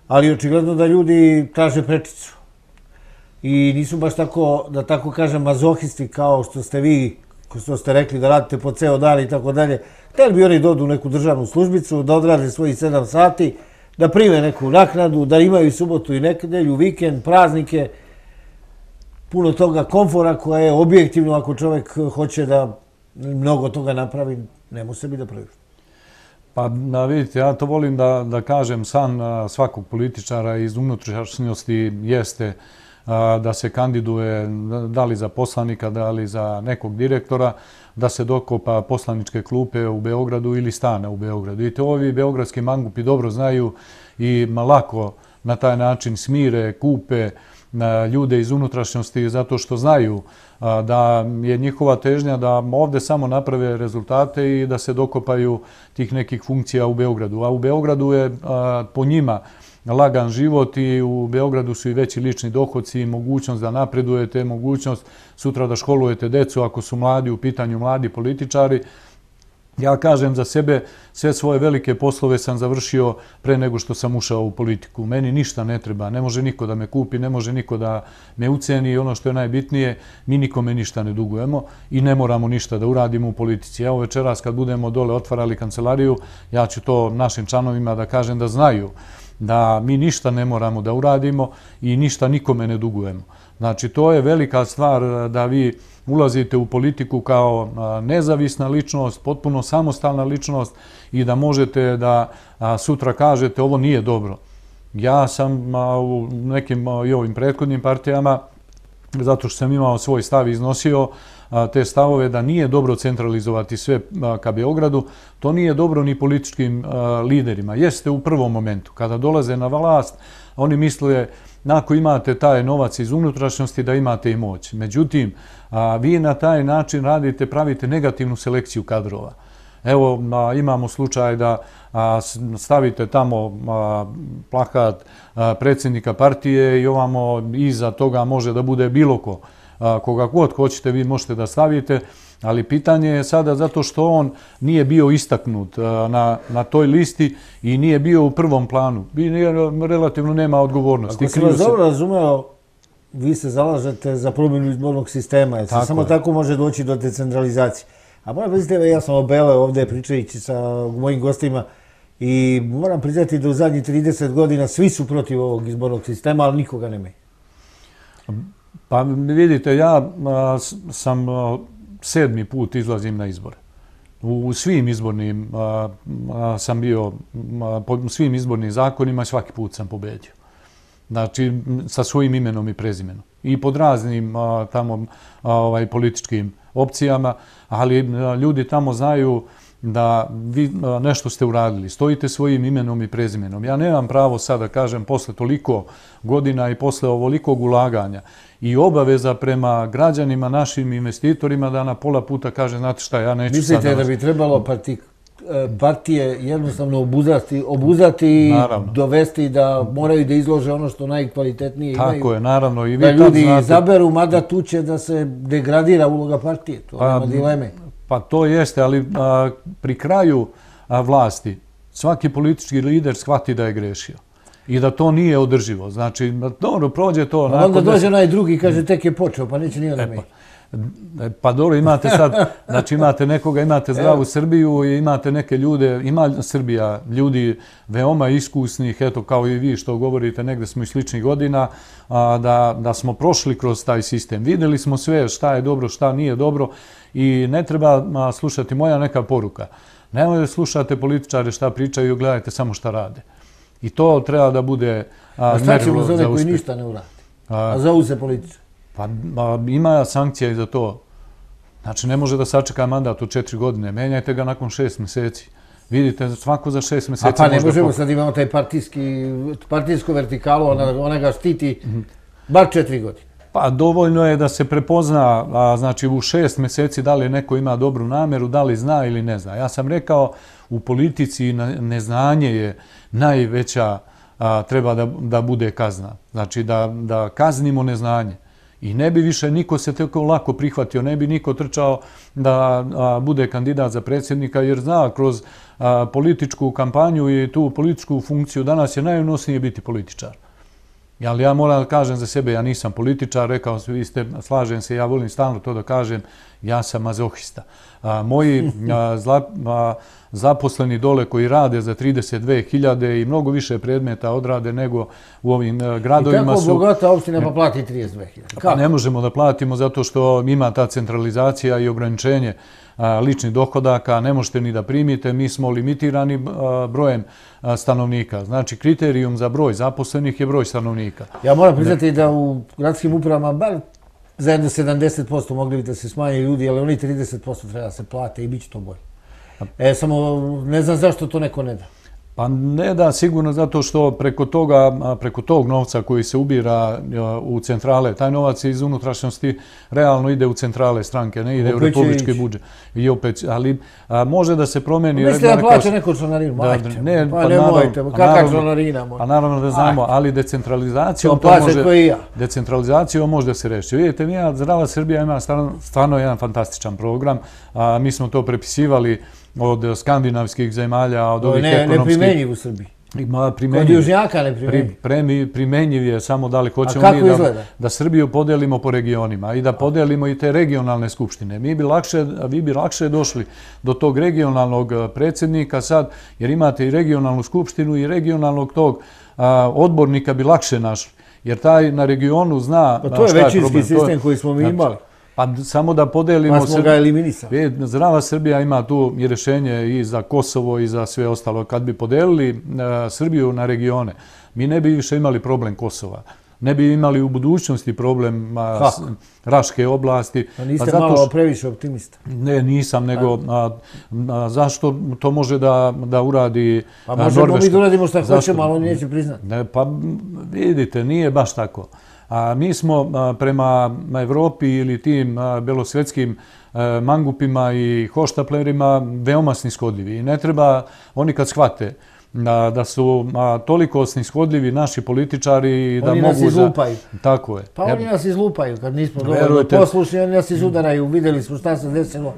ali očigledno da ljudi traže prečicu. I nisu baš tako, da tako kažem, mazohisti kao što ste vi, kao što ste rekli da radite po ceo dan i tako dalje. Htjel bi oni dodu u neku državnu službicu, da odrade svojih sedam sati, da prime neku naknadu, da imaju subotu i nedelju, vikend, praznike, puno toga komfora koja je objektivno ako čovjek hoće da mnogo toga napravi, ne mu se bi da prvišta. Pa da vidite, ja to volim da, da kažem, san svakog političara iz unutrašnjosti jeste da se kandiduje da li za poslanika, da li za nekog direktora, da se dokopa poslaničke klupe u Beogradu ili stane u Beogradu. I to ovi beogradski mangupi dobro znaju i lako na taj način smire, kupe ljude iz unutrašnjosti zato što znaju da je njihova težnja da ovde samo naprave rezultate i da se dokopaju tih nekih funkcija u Beogradu. A u Beogradu je po njima lagan život i u Beogradu su i veći lični dohodci i mogućnost da napredujete, mogućnost sutra da školujete decu ako su mladi u pitanju mladi političari, Ja kažem za sebe, sve svoje velike poslove sam završio pre nego što sam ušao u politiku. Meni ništa ne treba, ne može niko da me kupi, ne može niko da me uceni i ono što je najbitnije, mi nikome ništa ne dugujemo i ne moramo ništa da uradimo u politici. Evo večeras kad budemo dole otvarali kancelariju, ja ću to našim članovima da kažem da znaju da mi ništa ne moramo da uradimo i ništa nikome ne dugujemo. Znači, to je velika stvar eh, da vi ulazite u politiku kao eh, nezavisna ličnost, potpuno samostalna ličnost i da možete da eh, sutra kažete ovo nije dobro. Ja sam u nekim i ovim prethodnim partijama, zato što sam imao svoj stav iznosio, te stavove da nije dobro centralizovati sve ka Beogradu, to nije dobro ni političkim liderima. Jeste u prvom momentu, kada dolaze na vlast, oni misle na ako imate taj novac iz unutrašnjosti da imate i moć. Međutim, vi na taj način radite, pravite negativnu selekciju kadrova. Evo, imamo slučaj da stavite tamo plakat predsjednika partije i ovamo iza toga može da bude bilo ko koga god hoćete vi možete da stavite, ali pitanje je sada zato što on nije bio istaknut na, na toj listi i nije bio u prvom planu. Bi, relativno nema odgovornosti. Ako sam dobro razumeo, vi se zalažete za promjenu izbornog sistema, jer samo tako može doći do decentralizacije. A moram pozitiv, ja sam obeleo ovdje pričajući sa mojim gostima, I moram priznati da u zadnjih 30 godina svi su protiv ovog izbornog sistema, ali nikoga ne meni. Pa vidite, ja sam sedmi put izlazim na izbore. U, svim izbornim sam bio, po svim izbornim zakonima svaki put sam pobedio. Znači, sa svojim imenom i prezimenom. I pod raznim tamo ovaj, političkim opcijama, ali ljudi tamo znaju da vi nešto ste uradili, stojite svojim imenom i prezimenom. Ja nemam pravo sada, kažem, posle toliko godina i posle ovolikog ulaganja i obaveza prema građanima, našim investitorima, da na pola puta kaže, znate šta, ja neću Mislite Mislite da bi trebalo partik e, partije jednostavno obuzati, obuzati i dovesti da moraju da izlože ono što najkvalitetnije imaju. Tako je, naravno. I vi da ljudi znate... zaberu, mada tu će da se degradira uloga partije, to pa, nema dileme. Pa to jeste, ali pri kraju vlasti svaki politički lider shvati da je grešio i da to nije održivo. Znači, dobro, prođe to... A onda dođe onaj drugi i kaže, tek je počeo, pa neće ni e, da pa, mi. E, pa dobro, imate sad, *laughs* znači imate nekoga, imate zdravu Srbiju i imate neke ljude, ima Srbija ljudi veoma iskusnih, eto kao i vi što govorite, negde smo i sličnih godina, a, da, da smo prošli kroz taj sistem, videli smo sve šta je dobro, šta nije dobro, I ne treba slušati moja neka poruka. Nemoj da slušate političare šta pričaju i gledajte samo šta rade. I to treba da bude merilo za uspjeh. A šta ćemo za ništa ne urati? A zovu se policiju? Pa ima sankcija i za to. Znači, ne može da sačeka mandat u četiri godine. Menjajte ga nakon šest mjeseci. Vidite, svako za šest mjeseci može... A pa ne možemo sad imamo taj partijsku vertikalu, ona ga štiti mhm. bar četiri godine. Pa dovoljno je da se prepozna, znači u šest meseci da li neko ima dobru nameru, da li zna ili ne zna. Ja sam rekao u politici neznanje je najveća treba da, da bude kazna. Znači da, da kaznimo neznanje. I ne bi više niko se tako lako prihvatio, ne bi niko trčao da bude kandidat za predsjednika, jer zna kroz političku kampanju i tu političku funkciju danas je najunosnije biti političar. Ali ja moram da kažem za sebe, ja nisam političar, rekao sam, vi ste, slažem se, ja volim stalno to da kažem, ja sam mazohista. A, moji *laughs* zaposleni dole koji rade za 32.000 i mnogo više predmeta odrade nego u ovim e, gradovima su... I tako bogata opština pa plati 32.000? Pa ne možemo da platimo zato što ima ta centralizacija i ograničenje lični dohodaka, ne možete ni da primite, mi smo limitirani brojem stanovnika. Znači, kriterijum za broj zaposlenih je broj stanovnika. Ja moram priznati da u gradskim upravama bar za jedno 70% mogli bi da se smanje ljudi, ali oni 30% treba se plate i bit će to bolje. E, samo ne znam zašto to neko ne da. Pa ne da, sigurno, zato što preko toga, preko tog novca koji se ubira u centrale, taj novac iz unutrašnjosti realno ide u centrale stranke, ne ide u republički budžet. I opet, ali može da se promeni... Mislite da plaća neko zonarinu, majte, ne, pa, pa ne naravno, mojte, pa kakak naravno, zonarina može? Pa naravno da znamo, ali decentralizacijom to, može... To može da se reši. Vidite, nija, Zdrava Srbija ima stvarno, stvarno jedan fantastičan program. A, mi smo to prepisivali od eh, skandinavskih zemalja, od ovih ekonomskih... Ne primenjiv u Srbiji. Ma, Od južnjaka ne primenjiv. Pri, primenjiv je samo da li hoćemo mi da, da Srbiju podelimo po regionima i da podelimo i te regionalne skupštine. Mi bi lakše, vi bi lakše došli do tog regionalnog eh, predsednika sad, jer imate i regionalnu skupštinu i regionalnog tog odbornika bi lakše našli. Jer taj na regionu zna... Pa to je većinski sistem koji smo mi znači, imali. Pa samo da podelimo... Pa smo ga eliminisali. E, zdrava Srbija ima tu rešenje i za Kosovo i za sve ostalo. Kad bi podelili e, Srbiju na regione, mi ne bi više imali problem Kosova. Ne bi imali u budućnosti problem Raške oblasti. Pa Niste pa malo previše optimista. Ne, nisam, nego pa- zašto to može da uradi Norveška? Pa možemo mi da uradimo što hoće, malo oni neće priznati. Pa Pa vidite, nije baš tako. Mi smo prema Evropi ili tim belosvjetskim e, mangupima i hoštaplerima veoma snishodljivi. I ne treba, oni kad shvate da su toliko snishodljivi naši političari da mogu... Oni nas izlupaju. Da... Tako je. Pa oni nas izlupaju kad nismo dovoljno poslušni. Oni nas izudaraju. Videli smo šta se desilo.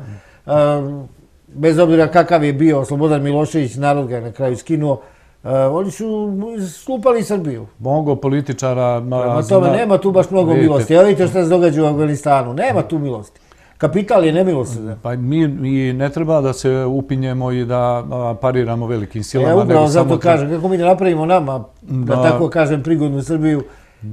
Bez obzira kakav je bio Slobodan Milošević, narod ga je na kraju skinuo. Eh, oni su slupali Srbiju. Mnogo političara... Prema tome, nema tu baš mnogo milosti. Evo vidite šta se događa u Afganistanu. Nema tu milosti. Kapital je nemilosrdan. Mm, pa mi, mi ne treba da se upinjemo i da pariramo velikim silama. Ja e, upravo zato kažem, kako mi ne napravimo nama, da, da tako kažem, prigodnu Srbiju,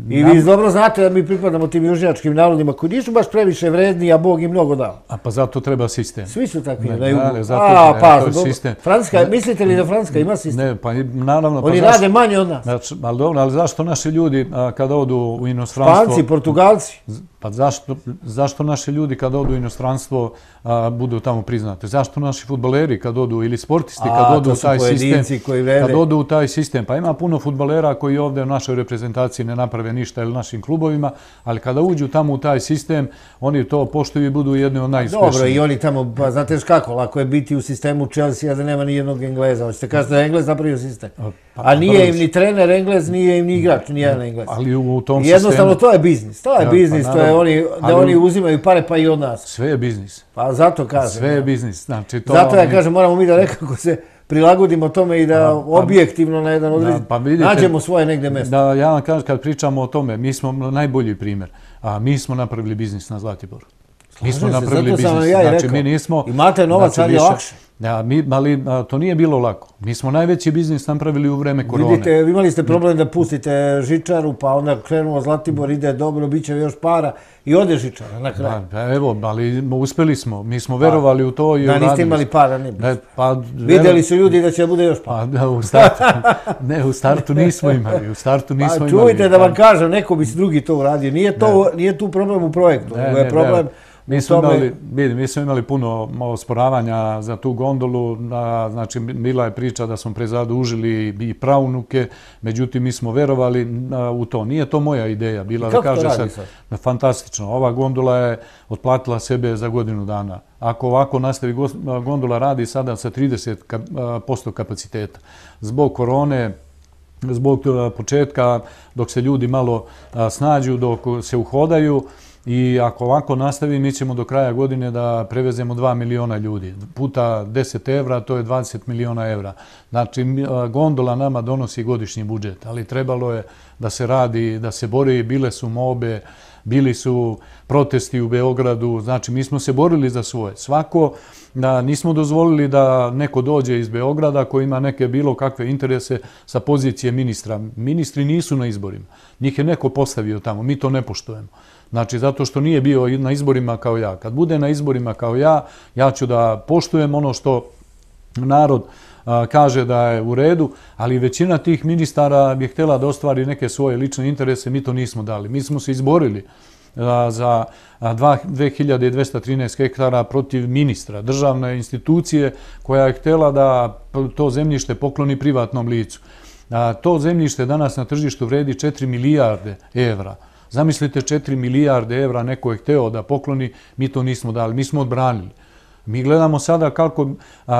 I vi dobro znate da mi pripadamo tim južnjačkim narodima koji nisu baš previše vredni, a Bog im mnogo dao. A pa zato treba sistem. Svi su takvi. Ne, zato treba pa, sistem. Francuska, mislite li da Francuska ima sistem? Ne, pa naravno. Pa Oni rade manje od nas. Znači, ali dobro, ali zašto naši ljudi kada odu u inostranstvo... Španci, Portugalci. Pa zašto, zašto naši ljudi kad odu u inostranstvo a, budu tamo priznati? Zašto naši futbaleri kad odu ili sportisti kad odu u taj sistem? kad odu u taj sistem. Pa ima puno futbalera koji ovdje u našoj reprezentaciji ne naprave ništa ili našim klubovima, ali kada uđu tamo u taj sistem, oni to poštuju i budu jedni od pa najuspešnijih. Dobro, i oni tamo, pa znate kako, lako je biti u sistemu Chelsea, a da nema ni jednog Engleza. Hoćete kažete da je Englez napravio sistem? Pa, a nije im ni trener Englez, nije im ni igrač, nije ni Englez. Ali u tom sistemu... Jednostavno, to je biznis. To je pa biznis, to je oni, da oni uzimaju pare pa i od nas. Sve je biznis. Pa zato kažem. Sve je biznis. Znači, to zato ja kažem, moramo mi da nekako se prilagodimo tome i da pa- objektivno na jedan odred nađemo svoje negde mesto. Da, ja vam kažem, kad pričamo o tome, mi smo najbolji primer. A, mi smo napravili biznis na Zlatiboru. Mi smo napravili biznis. znači, mi nismo... Imate novac, znači, ali je lakše. Ja, mi, ali to nije bilo lako. Mi smo najveći biznis pravili u vreme korone. Vidite, imali ste mm. problem da pustite žičaru, pa onda krenuo Zlatibor, ide dobro, bit će još para i ode žičara na kraju. Da, pa evo, ali uspeli smo. Mi smo verovali u to. I da, niste imali para, ne da, pa, Vidjeli su ljudi da će bude još para. Pa, u startu, *laughs* ne, u startu nismo imali. U startu nismo pa, čujte imali. čujte da vam kažem, neko bi se drugi to uradio. Nije, to, nije tu problem u projektu. Ne, je problem... Ne, ne. Mi smo, imali, vidim, mi smo imali puno osporavanja za tu gondolu. Da, znači, mila je priča da smo prezadužili i pravnuke. Međutim, mi smo verovali u to. Nije to moja ideja. Bila da kaže to radi sad? Fantastično. Ova gondola je otplatila sebe za godinu dana. Ako ovako nastavi gondola radi sada sa 30% kapaciteta. Zbog korone, zbog početka, dok se ljudi malo snađu, dok se uhodaju, I ako ovako nastavi, mi ćemo do kraja godine da prevezemo 2 miliona ljudi. Puta 10 evra, to je 20 miliona evra. Znači, gondola nama donosi godišnji budžet, ali trebalo je da se radi, da se bori, bile su mobe, bili su protesti u Beogradu, znači mi smo se borili za svoje. Svako, nismo dozvolili da neko dođe iz Beograda koji ima neke bilo kakve interese sa pozicije ministra. Ministri nisu na izborima, njih je neko postavio tamo, mi to ne poštojemo. Znači, zato što nije bio na izborima kao ja. Kad bude na izborima kao ja, ja ću da poštujem ono što narod kaže da je u redu, ali većina tih ministara bi htjela da ostvari neke svoje lične interese, mi to nismo dali. Mi smo se izborili za 2213 hektara protiv ministra, državne institucije koja je htjela da to zemljište pokloni privatnom licu. To zemljište danas na tržištu vredi 4 milijarde evra. Zamislite, 4 milijarde evra neko je hteo da pokloni, mi to nismo dali, mi smo odbranili. Mi gledamo sada kako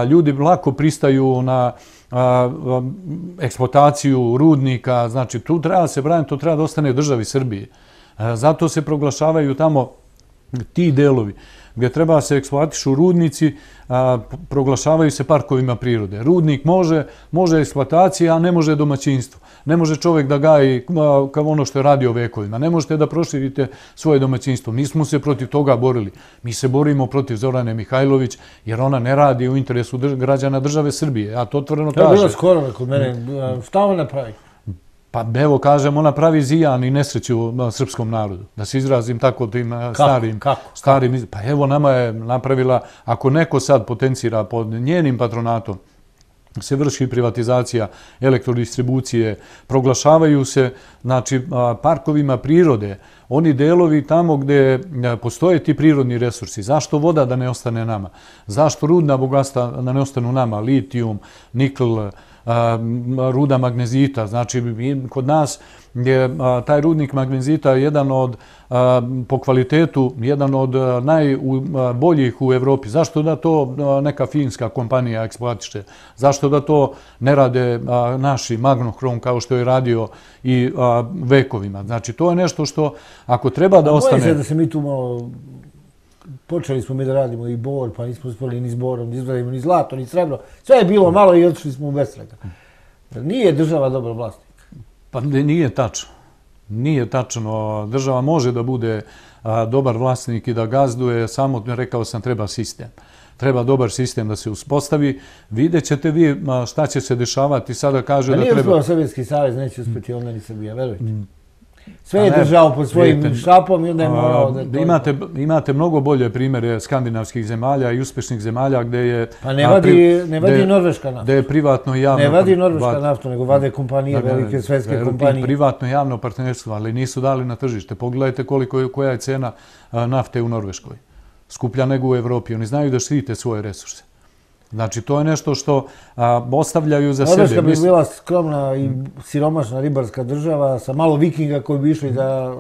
ljudi lako pristaju na eksploataciju rudnika, znači tu treba se braniti, to treba da ostane državi Srbije. Zato se proglašavaju tamo ti delovi gdje treba se eksploatišu rudnici, proglašavaju se parkovima prirode. Rudnik može, može eksploatacija, a ne može domaćinstvo. Ne može čovjek da gaji kao ono što je radio vekovima. Ne možete da proširite svoje domaćinstvo. Mi smo se protiv toga borili. Mi se borimo protiv Zorane Mihajlović, jer ona ne radi u interesu građana države Srbije. Ja to otvoreno kažem. Ja bilo skoro kod mene. Stavo napravi. Pa evo kažem, ona pravi zijan i nesreću srpskom narodu. Da se izrazim tako tim eh, starim... Kako? Starim, pa evo nama je napravila, ako neko sad potencira pod njenim patronatom, se vrši privatizacija elektrodistribucije, proglašavaju se znači, eh, parkovima prirode, oni delovi tamo gde eh, postoje ti prirodni resursi. Zašto voda da ne ostane nama? Zašto rudna bogasta da ne ostanu nama? Litijum, nikl, ruda magnezita. Znači, kod nas je taj rudnik magnezita jedan od, po kvalitetu, jedan od najboljih u Evropi. Zašto da to neka finska kompanija eksploatiše? Zašto da to ne rade naši magnohrom kao što je radio i vekovima? Znači, to je nešto što, ako treba da ostane... Moje se da se mi tu malo počeli smo mi da radimo i bor, pa nismo uspeli ni s borom, ni izgledajmo ni zlato, ni srebro. Sve je bilo malo i odšli smo u besrega. Nije država dobro vlasnik. Pa ne, nije tačno. Nije tačno. Država može da bude dobar vlasnik i da gazduje, samo rekao sam treba sistem. Treba dobar sistem da se uspostavi. Vidjet ćete vi šta će se dešavati. Sada kažu pa da treba... nije uspio Sovjetski savjez, neće uspjeti onda ni Srbija, verujte. Mm. Sve je držao pod svojim šapom i onda je morao da... Imate, imate mnogo bolje primere skandinavskih zemalja i uspešnih zemalja gde je... Pa ne vadi, ne vadi norveška nafta. Gde je privatno i javno... Ne vadi norveška vad, nafta, nego vade kompanije, velike svetske kompanije. Privatno i javno partnerstvo, ali nisu dali na tržište. Pogledajte koliko koja je cena nafte u Norveškoj. Skuplja nego u Evropi. Oni znaju da štite svoje resurse. Znači, to je nešto što ostavljaju za sebe. Odreska bi Mislim... bila skromna i siromašna ribarska država sa malo vikinga koji bi išli da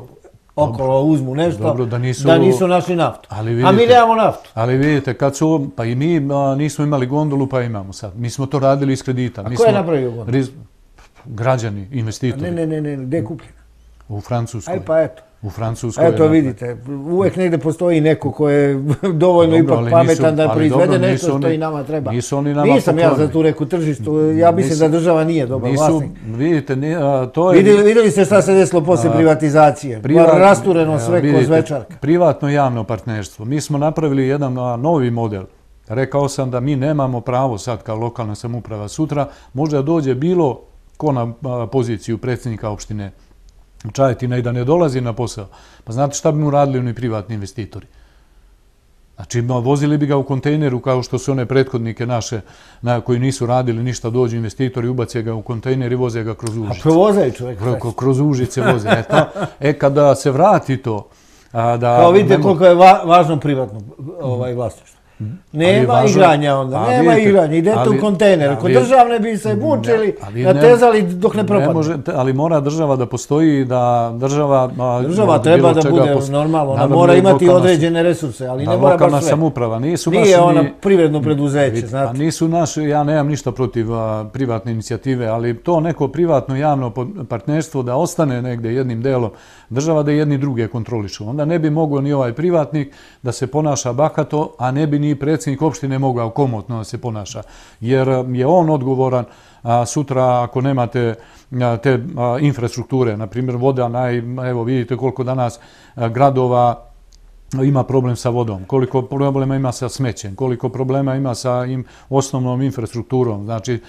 okolo uzmu nešto, da, nisu, da nisu našli naftu. a mi nemamo naftu. Ali vidite, kad su, pa i mi nismo imali gondolu, pa imamo sad. Mi smo to radili iz kredita. A mi ko smo, je napravio gondolu? građani, investitori. A ne, ne, ne, ne, gdje je kupljena? U Francuskoj. Aj pa eto. U Francuskoj. to dakle- vidite, uvek negde postoji neko ko je *laughs* dovoljno ipak pametan da proizvede nešto što i nama treba. Nisu oni nama Nisam ja za tu reku tržištu, ja mislim da država nije dobar nisu, Vidite, to je... Vidjeli, ste šta se desilo posle privatizacije. Privat, rastureno sve ko zvečarka. Privatno javno partnerstvo. Mi smo napravili jedan novi model. Rekao sam da mi nemamo pravo sad kao lokalna samuprava sutra. Možda dođe bilo ko na poziciju predsjednika opštine a, Čajetina i da ne dolazi na posao. Pa znate šta bi mu radili oni privatni investitori? Znači, vozili bi ga u kontejneru kao što su one prethodnike naše na koji nisu radili ništa, dođu investitori, ubace ga u kontejner i voze ga kroz Užice. A provoze čovjek. Kroz, kroz, kroz Užice voze. E, ta, e, kada se vrati to... A, da, kao vidite nemo... koliko je va, važno privatno ovaj, vlastištvo. Mhm. Nema igranja onda, pa nema vidite, igranja, ide tu kontejner. Ko državne bi se mučili, natezali dok ne propadne. Ne može, ali mora država da postoji, da država... Država treba da bude normalno, ona mora imati određene resurse, ali ne mora baš sve. samuprava, nisu naši... Nije ona privredno preduzeće, pa znate. Pa nisu naši, ja nemam ništa protiv privatne inicijative, ali to neko privatno javno partnerstvo da ostane negde jednim delom, država da jedni druge kontrolišu. Onda ne bi mogo ni ovaj privatnik da se ponaša bakato, a ne bi ni predsjednik opštine mogao komotno se ponaša. Jer um, je on odgovoran sutra ako nemate te infrastrukture, na primjer voda, evo vidite koliko danas gradova ima problem sa vodom, koliko problema ima sa smećem, koliko problema ima sa osnovnom infrastrukturom, znači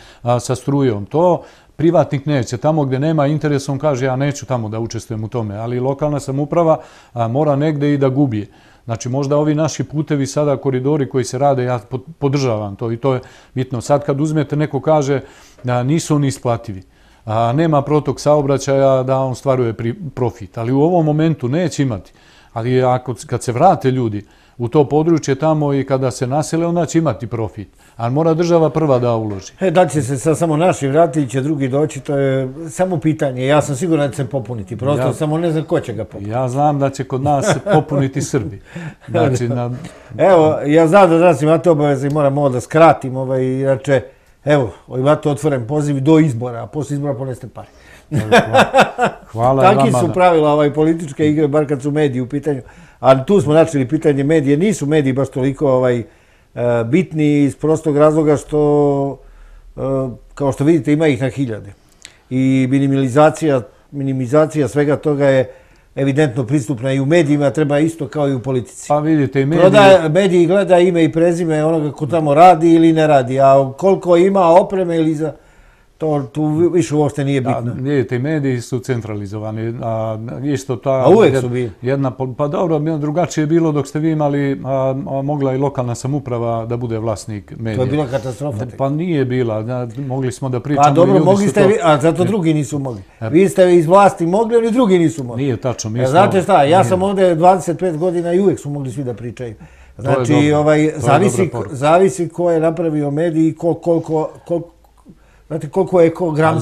sa strujom. To privatnik neće. Tamo gde nema interesom kaže ja neću tamo da učestvujem u tome, ali lokalna samuprava mora negde i da gubi. Znači, možda ovi naši putevi, sada koridori koji se rade, ja podržavam to i to je bitno. Sad kad uzmete, neko kaže da nisu oni isplativi, a nema protok saobraćaja da on stvaruje profit, ali u ovom momentu neće imati. Ali ako, kad se vrate ljudi, u to područje tamo i kada se nasele, onda će imati profit. Ali mora država prva da uloži. E, da će se sa samo naši vratiti, će drugi doći, to je samo pitanje. Ja sam siguran da će se popuniti. Prosto samo ne znam ko će ga popuniti. Ja znam da će kod nas popuniti Srbi. Znači, na... *laughs* Evo, ja znam da znači imate obaveze i moram ovo da skratim. Ovaj, inače, evo, imate otvoren poziv do izbora, a posle izbora poneste pare. Hvala, hvala Taki su pravila ovaj, političke igre, bar kad su mediji u pitanju ali tu smo načeli pitanje medije. Nisu mediji baš toliko ovaj, e, bitni iz prostog razloga što, e, kao što vidite, ima ih na hiljade. I minimizacija, minimizacija svega toga je evidentno pristupna i u medijima, treba isto kao i u politici. Pa vidite, i mediji... mediji gleda ime i prezime onoga ko tamo radi ili ne radi, a koliko ima opreme ili za... To, tu više uopšte nije bitno. Da, nije, mediji su centralizovani. A, isto ta, a uvek su bili. Jedna, pa dobro, drugačije je bilo dok ste vi imali, mogla i lokalna samuprava da bude vlasnik medija. To je bila katastrofa. pa nije bila. mogli smo da pričamo. Pa dobro, mogli ste, vi, a zato drugi nisu mogli. E. Vi ste iz vlasti mogli, ali drugi nisu mogli. Nije tačno. Mi e, znate šta, ja sam ovde 25 godina i uvek su mogli svi da pričaju. Znači, ovaj, zavisi, zavisi ko je napravio mediji i koliko Znate koliko je ko gram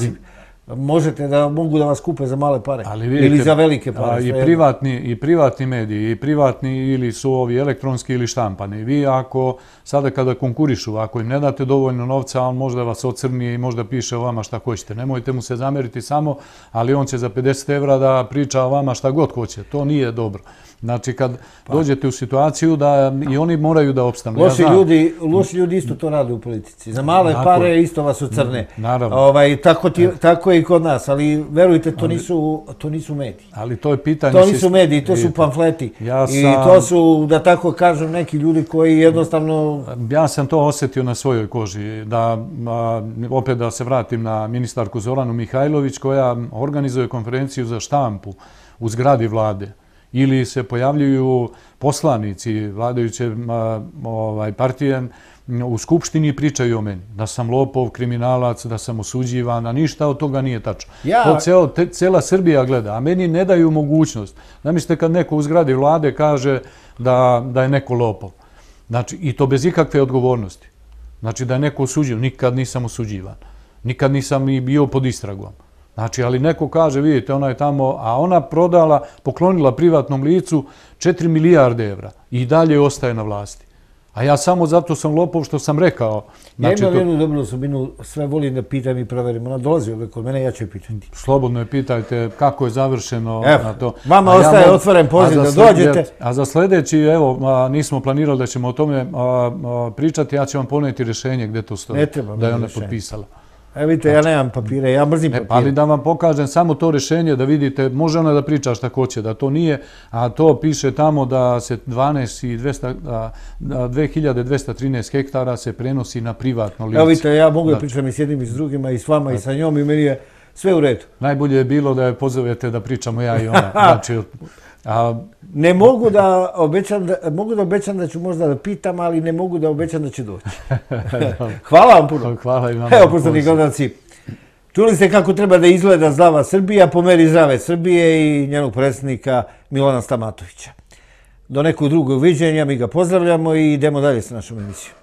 Možete da mogu da vas kupe za male pare ili za velike pare. A, i, privatni, I privatni mediji, i privatni ili su ovi elektronski ili štampani. Vi ako, sada kada konkurišu, ako im ne date dovoljno novca, on možda vas ocrni i možda piše o vama šta hoćete. Nemojte mu se zameriti samo, ali on će za 50 evra da priča o vama šta god hoće. To nije dobro. Znači, kad pa. dođete u situaciju da i oni moraju da opstanu. Loši, ljudi, loši ljudi isto to rade u politici. Za male pare isto vas crne. Mm, naravno. Ovaj, tako, ti, tako je i kod nas, ali verujte, to, nisu, to nisu mediji. Ali to je pitanje... To nisu mediji, to su pamfleti. I to su, da tako kažem, neki ljudi koji jednostavno... Ja sam to osjetio na svojoj koži. Da, opet da se vratim na ministarku Zoranu Mihajlović, koja organizuje konferenciju za štampu u zgradi vlade ili se pojavljuju poslanici vladajuće ovaj, partije u Skupštini i pričaju o meni. Da sam lopov, kriminalac, da sam osuđivan, a ništa od toga nije tačno. Ja... To cela Srbija gleda, a meni ne daju mogućnost. Zamislite kad neko u zgradi vlade kaže da, da je neko lopov. Znači, i to bez ikakve odgovornosti. Znači, da je neko osuđivan. Nikad nisam osuđivan. Nikad nisam i bio pod istragom. Znači, ali neko kaže, vidite, ona je tamo, a ona prodala, poklonila privatnom licu 4 milijarde evra i dalje ostaje na vlasti. A ja samo zato sam lopov što sam rekao. Ja znači, imam jednu dobru osobinu, sve volim da pitam i proverim. Ona dolazi ovdje kod mene, ja ću je pitati. Slobodno je pitajte kako je završeno na to. Vama ostaje otvoren poziv da dođete. A za sledeći, evo, nismo planirali da ćemo o tome pričati, ja ću vam poneti rješenje gdje to stoji. Ne treba mi rješenje. Da je ona potpisala. E, vidite, ja znači- nemam papire, ja mrzim e, papire. E, pa da vam pokažem samo to rješenje, da vidite, može ona da priča šta hoće, da to nije, a to piše tamo da se 12 i 200, 2213 hektara se prenosi na privatno lice. Evo vidite, ja mogu da, znači- pričam i s jednim i s drugima, i s vama i znači- sa njom, i meni je sve u redu. Najbolje je bilo da je pozovete da pričamo ja i ona. *laughs* Znači, Ne mogu da obećam da, mogu da obećam da ću možda da pitam, ali ne mogu da obećam da će doći. *laughs* Hvala vam puno. Hvala i vama. Evo, poznani gledalci, čuli ste kako treba da izgleda zdrava Srbija po meri zdrave Srbije i njenog predsjednika Milana Stamatovića. Do nekog drugog viđenja mi ga pozdravljamo i idemo dalje sa našom emisijom.